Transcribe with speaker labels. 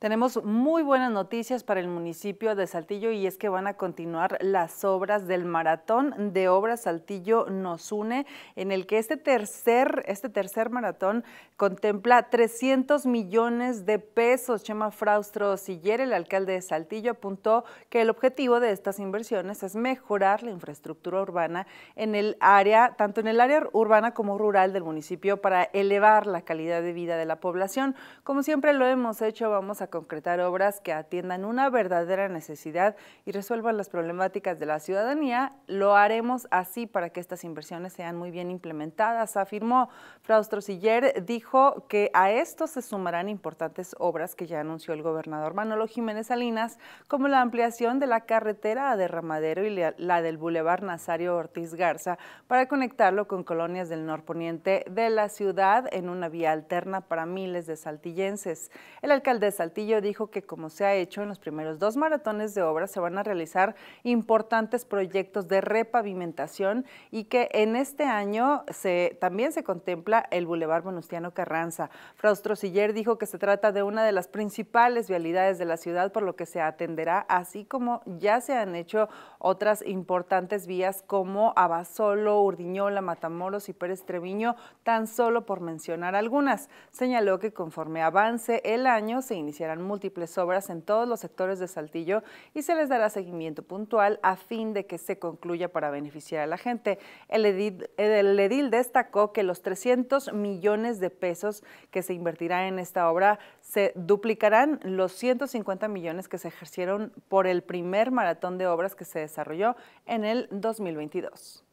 Speaker 1: Tenemos muy buenas noticias para el municipio de Saltillo y es que van a continuar las obras del maratón de obras Saltillo nos une, en el que este tercer, este tercer maratón contempla 300 millones de pesos. Chema Fraustro Siller, el alcalde de Saltillo, apuntó que el objetivo de estas inversiones es mejorar la infraestructura urbana en el área, tanto en el área urbana como rural del municipio para elevar la calidad de vida de la población. Como siempre lo hemos hecho, vamos a concretar obras que atiendan una verdadera necesidad y resuelvan las problemáticas de la ciudadanía, lo haremos así para que estas inversiones sean muy bien implementadas, afirmó. Fraustro Siller dijo que a esto se sumarán importantes obras que ya anunció el gobernador Manolo Jiménez Salinas, como la ampliación de la carretera a Derramadero y la del bulevar Nazario Ortiz Garza para conectarlo con colonias del norponiente de la ciudad en una vía alterna para miles de saltillenses. El alcalde de dijo que como se ha hecho en los primeros dos maratones de obra, se van a realizar importantes proyectos de repavimentación y que en este año también se contempla el Boulevard Venustiano Carranza. Fraustro Siller dijo que se trata de una de las principales vialidades de la ciudad por lo que se atenderá, así como ya se han hecho otras importantes vías como Abasolo, Urdiñola, Matamoros y Pérez Treviño, tan solo por mencionar algunas. Señaló que conforme avance el año se iniciará múltiples obras en todos los sectores de Saltillo y se les dará seguimiento puntual a fin de que se concluya para beneficiar a la gente. El edil, el edil destacó que los 300 millones de pesos que se invertirán en esta obra se duplicarán los 150 millones que se ejercieron por el primer maratón de obras que se desarrolló en el 2022.